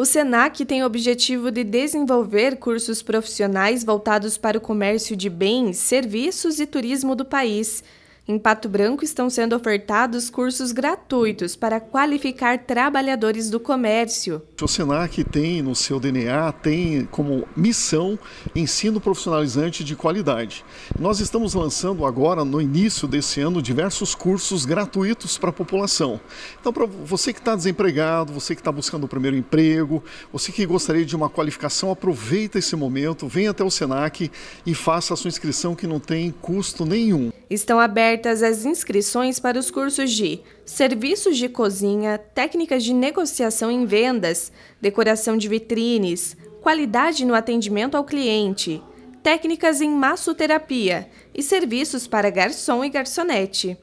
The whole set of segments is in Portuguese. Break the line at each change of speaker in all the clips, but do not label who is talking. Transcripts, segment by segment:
O SENAC tem o objetivo de desenvolver cursos profissionais voltados para o comércio de bens, serviços e turismo do país. Em Pato Branco estão sendo ofertados cursos gratuitos para qualificar trabalhadores do comércio.
O SENAC tem no seu DNA, tem como missão ensino profissionalizante de qualidade. Nós estamos lançando agora, no início desse ano, diversos cursos gratuitos para a população. Então, para você que está desempregado, você que está buscando o primeiro emprego, você que gostaria de uma qualificação, aproveita esse momento, venha até o SENAC e faça a sua inscrição que não tem custo nenhum.
Estão abertos abertas as inscrições para os cursos de Serviços de Cozinha, Técnicas de Negociação em Vendas, Decoração de Vitrines, Qualidade no Atendimento ao Cliente, Técnicas em Massoterapia e Serviços para Garçom e Garçonete.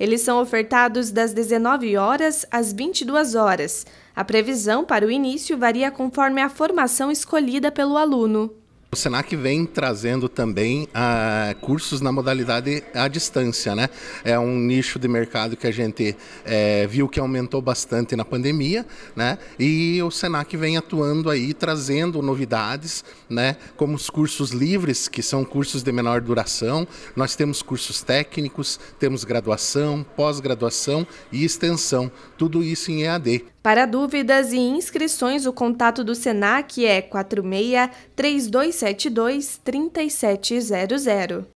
Eles são ofertados das 19 horas às 22 horas. A previsão para o início varia conforme a formação escolhida pelo aluno.
O Senac vem trazendo também ah, cursos na modalidade à distância, né? É um nicho de mercado que a gente eh, viu que aumentou bastante na pandemia, né? E o Senac vem atuando aí, trazendo novidades, né? Como os cursos livres, que são cursos de menor duração. Nós temos cursos técnicos, temos graduação, pós-graduação e extensão. Tudo isso em EAD.
Para dúvidas e inscrições, o contato do SENAC é 46 3272 3700.